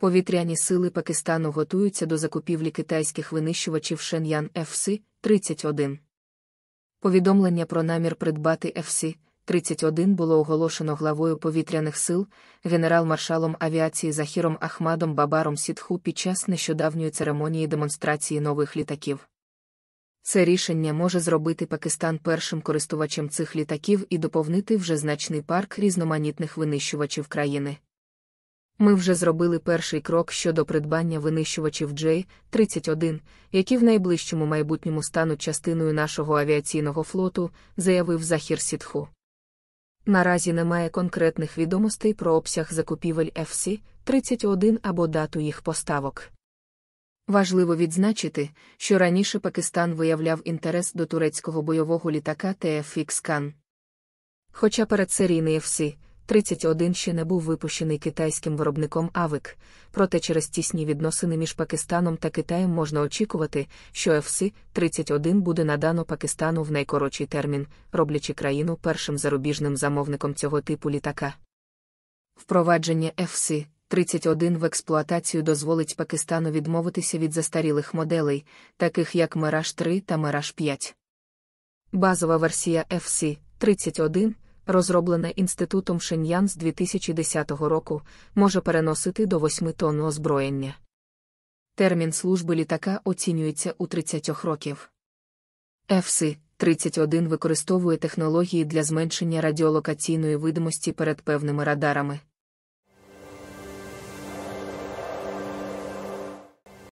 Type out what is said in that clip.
Повітряні сили Пакистану готуються до закупівлі китайських винищувачів Шен'ян fc 31. Повідомлення про намір придбати fc 31 було оголошено главою повітряних сил, генерал-маршалом авіації Захіром Ахмадом Бабаром Сітху під час нещодавньої церемонії демонстрації нових літаків. Це рішення може зробити Пакистан першим користувачем цих літаків і доповнити вже значний парк різноманітних винищувачів країни. Ми вже зробили перший крок щодо придбання винищувачів J-31, які в найближчому майбутньому стануть частиною нашого авіаційного флоту, заявив Захір Сітху. Наразі немає конкретних відомостей про обсяг закупівель fc 31 або дату їх поставок. Важливо відзначити, що раніше Пакистан виявляв інтерес до турецького бойового літака TFX Khan. Хоча передсерійний серійний fc 31 ще не був випущений китайським виробником Авик, проте через тісні відносини між Пакистаном та Китаєм можна очікувати, що fc 31 буде надано Пакистану в найкоротший термін, роблячи країну першим зарубіжним замовником цього типу літака. Впровадження fc 31 в експлуатацію дозволить Пакистану відмовитися від застарілих моделей, таких як Mirage 3 та Mirage 5. Базова версія fc 31 розроблене інститутом Шеньян з 2010 року, може переносити до 8 тонн озброєння. Термін служби літака оцінюється у 30 років. fc 31 використовує технології для зменшення радіолокаційної видимості перед певними радарами.